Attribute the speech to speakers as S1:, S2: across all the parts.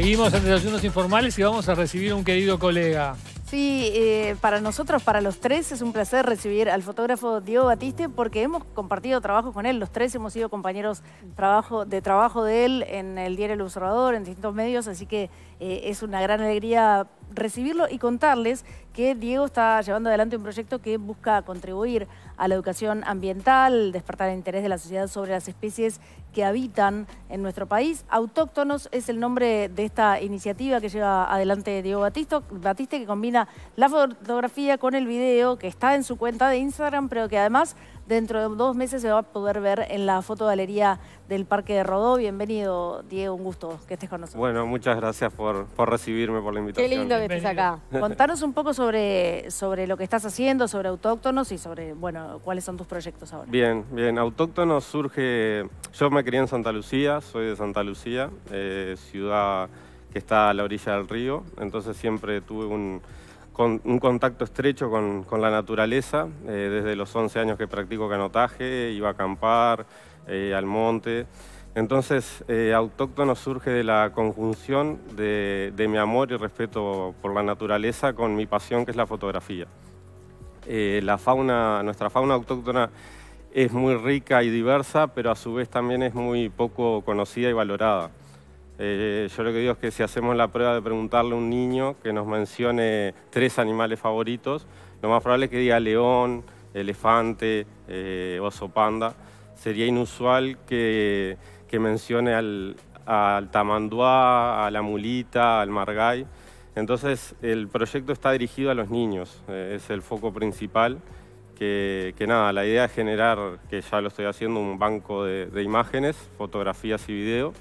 S1: Seguimos en los informales y vamos a recibir a un querido colega.
S2: Sí, eh, para nosotros, para los tres, es un placer recibir al fotógrafo Diego Batiste porque hemos compartido trabajo con él. Los tres hemos sido compañeros de trabajo de él en el diario El Observador, en distintos medios, así que eh, es una gran alegría recibirlo y contarles que Diego está llevando adelante un proyecto que busca contribuir a la educación ambiental, despertar el interés de la sociedad sobre las especies que habitan en nuestro país. Autóctonos es el nombre de esta iniciativa que lleva adelante Diego Batiste, que combina la fotografía con el video que está en su cuenta de Instagram, pero que además Dentro de dos meses se va a poder ver en la fotogalería del Parque de Rodó. Bienvenido, Diego, un gusto que estés con nosotros.
S3: Bueno, muchas gracias por, recibirme, por la invitación. Qué lindo que estés acá. Contanos
S2: un poco sobre, sobre lo que estás haciendo, sobre Autóctonos y sobre, bueno, cuáles son tus proyectos ahora.
S3: Bien, bien. Autóctonos surge... Yo me crié en Santa Lucía, soy de Santa Lucía, eh, ciudad que está a la orilla del río, entonces siempre tuve un un contacto estrecho con, con la naturaleza. Eh, desde los 11 años que practico canotaje, iba a acampar eh, al monte. Entonces, eh, autóctono surge de la conjunción de, de, mi amor y respeto por la naturaleza con mi pasión, que es la fotografía. Eh, la fauna, nuestra fauna autóctona es muy rica y diversa, pero a su vez también es muy poco conocida y valorada. Eh, yo lo que digo es que si hacemos la prueba de preguntarle a un niño que nos mencione tres animales favoritos, lo más probable es que diga león, elefante, eh, oso panda. Sería inusual que, que mencione al, al, tamanduá, a la mulita, al margay. Entonces el proyecto está dirigido a los niños, eh, es el foco principal. Que, nada, la idea es generar, que ya lo estoy haciendo, un banco de imágenes, fotografías y video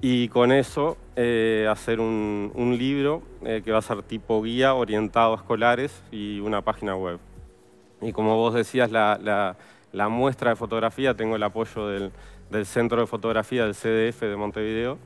S3: y con eso eh, hacer un, libro eh, que va a ser tipo guía orientado a escolares y una página web. Y como vos decías, la, muestra de fotografía, tengo el apoyo del, Centro de Fotografía del CDF de Montevideo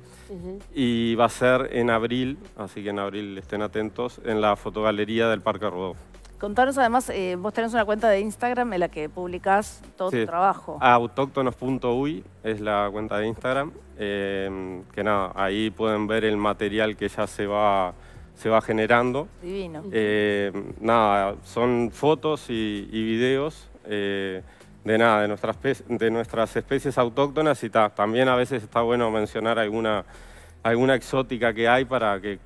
S3: y va a ser en abril, así que en abril estén atentos, en la fotogalería del Parque Rodó.
S2: Contanos además, eh, vos tenés una cuenta de Instagram en la que publicás todo tu trabajo.
S3: Ah, Autóctonos.uy es la cuenta de Instagram. Em, que nada, ahí pueden ver el material que ya se va, se va generando. Divino. Em, nada, son fotos y, videos eh, de nada, de nuestras, de nuestras especies autóctonas y también a veces está bueno mencionar alguna, alguna exótica que hay para que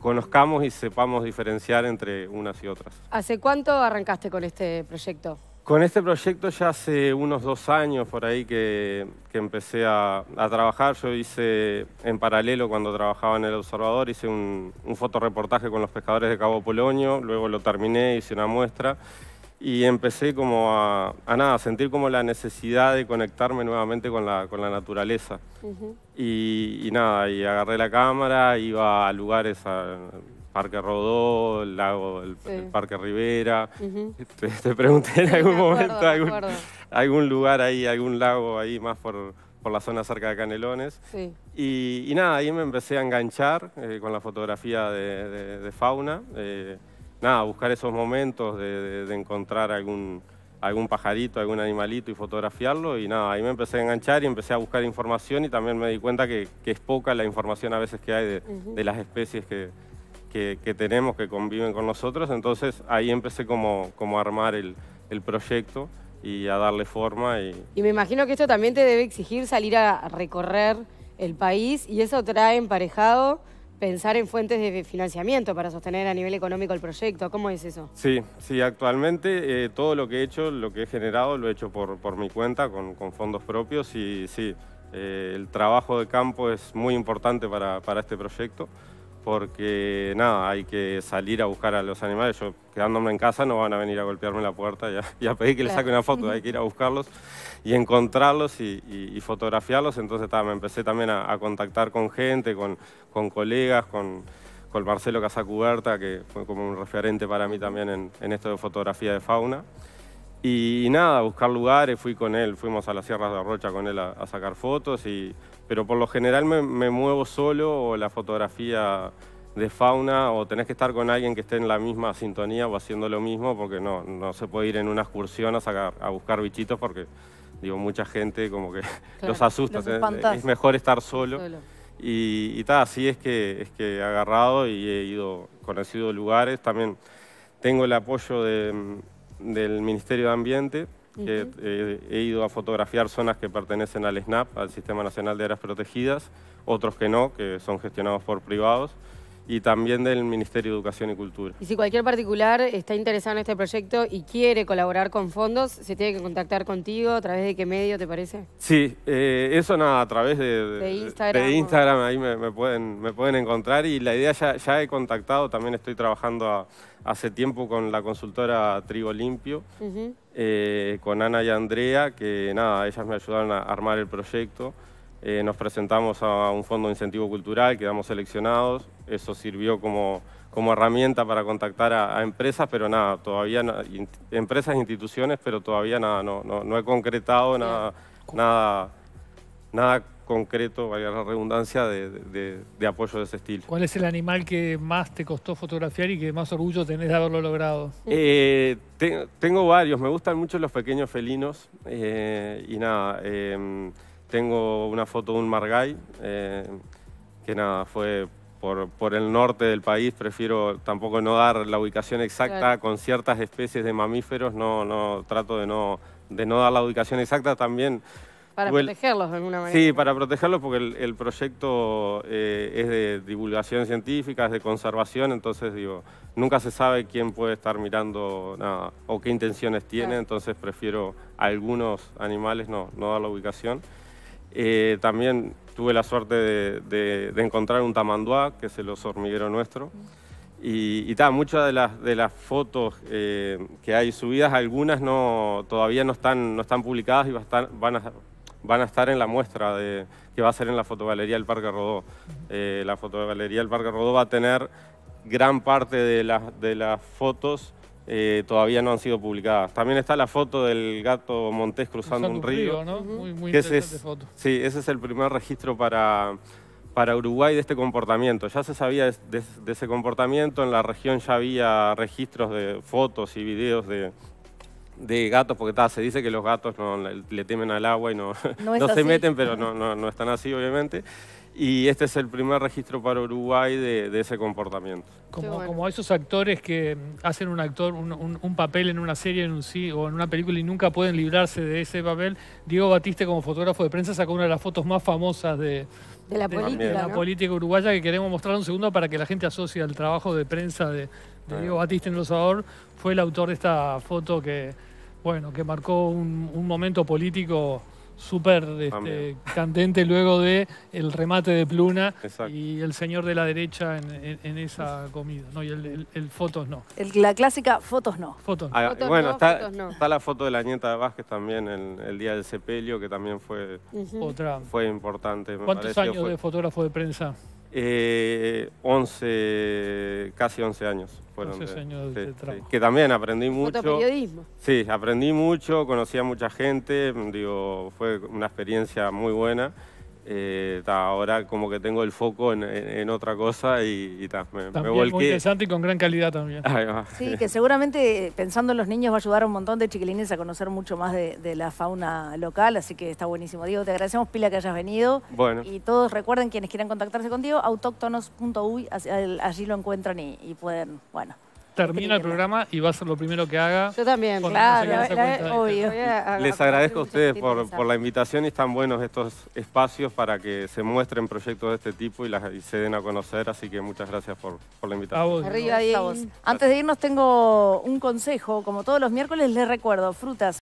S3: conozcamos y sepamos diferenciar entre unas y otras.
S2: ¿Hace cuánto arrancaste con este proyecto?
S3: Con este proyecto ya hace unos dos años por ahí que, empecé a, trabajar. Yo hice en paralelo cuando trabajaba en El Observador, hice un, un fotoreportaje con los pescadores de Cabo Polonio, luego lo terminé, hice una muestra y empecé como a, nada, sentir como la necesidad de conectarme nuevamente con la, con la naturaleza. y, nada, y agarré la cámara, iba a lugares, al Parque Rodó, el lago, el, Parque Rivera. te, pregunté en algún momento algún, algún, lugar ahí, algún lago ahí más por, por la zona cerca de Canelones. Y, nada, ahí me empecé a enganchar eh, con la fotografía de, de, de fauna. Eh, nada, buscar esos momentos de, encontrar algún, algún pajarito, algún animalito y fotografiarlo. Y nada, ahí me empecé a enganchar y empecé a buscar información y también me di cuenta que, es poca la información a veces que hay de, las especies que, que, tenemos, que conviven con nosotros. Entonces ahí empecé como, como a armar el, el proyecto y a darle forma. Y...
S2: y me imagino que esto también te debe exigir salir a recorrer el país y eso trae emparejado pensar en fuentes de financiamiento para sostener a nivel económico el proyecto. ¿Cómo es eso?
S3: Sí, sí, actualmente eh, todo lo que he hecho, lo que he generado, lo he hecho por, mi cuenta, con, fondos propios y sí, eh, el trabajo de campo es muy importante para, para este proyecto porque nada, hay que salir a buscar a los animales. Yo quedándome en casa no van a venir a golpearme la puerta y a, pedir que le les saque una foto, hay que ir a buscarlos y encontrarlos y, fotografiarlos. Entonces me empecé también a, contactar con gente, con, con colegas, con, con Marcelo Casacuberta, que fue como un referente para mí también en esto de fotografía de fauna. Y, nada, nada, buscar lugares, fui con él, fuimos a las Sierras de Rocha con él a, sacar fotos, y, pero por lo general me, muevo solo o la fotografía de fauna o tenés que estar con alguien que esté en la misma sintonía o haciendo lo mismo porque no, no se puede ir en una excursión a, sacar, a buscar bichitos porque digo, mucha gente como que los asusta, es mejor estar solo. Y, y tal, así es que, es que he agarrado y he ido, conocido lugares. También tengo el apoyo de, del Ministerio de Ambiente, eh, he ido a fotografiar zonas que pertenecen al SNAP, al Sistema Nacional de Áreas Protegidas, otros que no, que son gestionados por privados y también del Ministerio de Educación y Cultura.
S2: Y si cualquier particular está interesado en este proyecto y quiere colaborar con fondos, ¿se tiene que contactar contigo? ¿A través de qué medio te parece?
S3: Sí, eh, eso nada, a través de, Instagram. De Instagram, ahí me, pueden, me pueden encontrar y la idea ya, ya he contactado, también estoy trabajando hace tiempo con la consultora Trigo Limpio, eh, con Ana y Andrea, que nada, ellas me ayudaron a armar el proyecto. Eh, nos presentamos a un fondo de incentivo cultural, quedamos seleccionados, eso sirvió como, como herramienta para contactar a, empresas, pero nada, todavía empresas e instituciones, pero todavía nada, no, no, no he concretado nada, nada, nada concreto, valga la redundancia, de, de, apoyo de ese estilo.
S1: ¿Cuál es el animal que más te costó fotografiar y que más orgullo tenés de haberlo logrado?
S3: Eh, tengo varios, me gustan mucho los pequeños felinos eh, y nada em, tengo una foto de un margay, eh, que nada, fue por, por, el norte del país, prefiero tampoco no dar la ubicación exacta con ciertas especies de mamíferos, no, no trato de no, de no dar la ubicación exacta también.
S1: Para protegerlos de alguna manera. Sí,
S3: para protegerlos porque el, el proyecto eh, es de divulgación científica, es de conservación, entonces digo, nunca se sabe quién puede estar mirando nada o qué intenciones tiene, entonces prefiero algunos animales no, no dar la ubicación. Eh, también tuve la suerte de, encontrar un tamanduá, que es el oso hormiguero nuestro. Y, y muchas de las, de las fotos eh, que hay subidas, algunas no, todavía no están, no están publicadas y van, a, van a estar en la muestra de, que va a ser en la fotogalería del Parque Rodó. Eh, la fotogalería del Parque Rodó va a tener gran parte de, las de las fotos eh, todavía no han sido publicadas. También está la foto del gato Montés cruzando, un río. ¿no? muy, muy ese es, foto. Sí, ese es el primer registro para, para Uruguay de este comportamiento. Ya se sabía de, ese comportamiento, en la región ya había registros de fotos y videos de, gatos, porque se dice que los gatos no, le temen al agua y no, no, se meten, pero no, no están así, obviamente y este es el primer registro para Uruguay de, ese comportamiento.
S1: Como, esos actores que hacen un actor un, papel en una serie o en una película y nunca pueden librarse de ese papel, Diego Batiste como fotógrafo de prensa sacó una de las fotos más famosas de, la, política, uruguaya que queremos mostrar un segundo para que la gente asocie al trabajo de prensa de, Diego Batiste en El Fue el autor de esta foto que, bueno, que marcó un momento político súper ah, este, candente luego de el remate de Pluna y el señor de la derecha en, esa comida. No, y el, fotos no.
S2: la clásica fotos no. Fotos, ah, bueno, está,
S3: la foto de la nieta de Vázquez también el, día del sepelio, que también fue, Otra. fue importante. ¿Cuántos años de fotógrafo de prensa? Eh, 11, casi 11 años fueron. 11 años de, de trabajo. que también aprendí mucho. Sí, aprendí mucho, conocí a mucha gente, digo, fue una experiencia muy buena eh, ahora como que tengo el foco en, otra cosa y, me, también Muy interesante y con gran calidad también. sí, que
S2: seguramente eh, pensando en los niños va a ayudar a un montón de chiquilines a conocer mucho más de, la fauna local, así que está buenísimo. Diego, te agradecemos pila que hayas venido. Bueno. Y todos recuerden, quienes quieran contactarse contigo, autóctonos.uy, allí lo encuentran y, y pueden, bueno,
S1: termina el programa y va a ser lo primero que haga. Yo también,
S2: claro, obvio. Les agradezco a ustedes por,
S3: la invitación y están buenos estos espacios para que se muestren proyectos de este tipo y, se den a conocer, así que muchas gracias por, la invitación. A Vos, Arriba, vos.
S2: Antes de irnos tengo un consejo, como todos los miércoles les recuerdo, frutas.